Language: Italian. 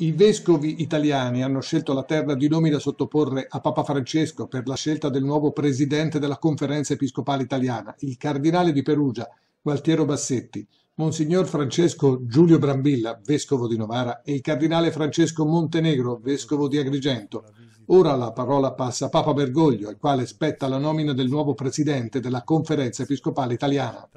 I vescovi italiani hanno scelto la terra di nomi da sottoporre a Papa Francesco per la scelta del nuovo presidente della Conferenza Episcopale Italiana, il cardinale di Perugia, Gualtiero Bassetti, Monsignor Francesco Giulio Brambilla, vescovo di Novara, e il cardinale Francesco Montenegro, vescovo di Agrigento. Ora la parola passa a Papa Bergoglio, al quale spetta la nomina del nuovo presidente della Conferenza Episcopale Italiana.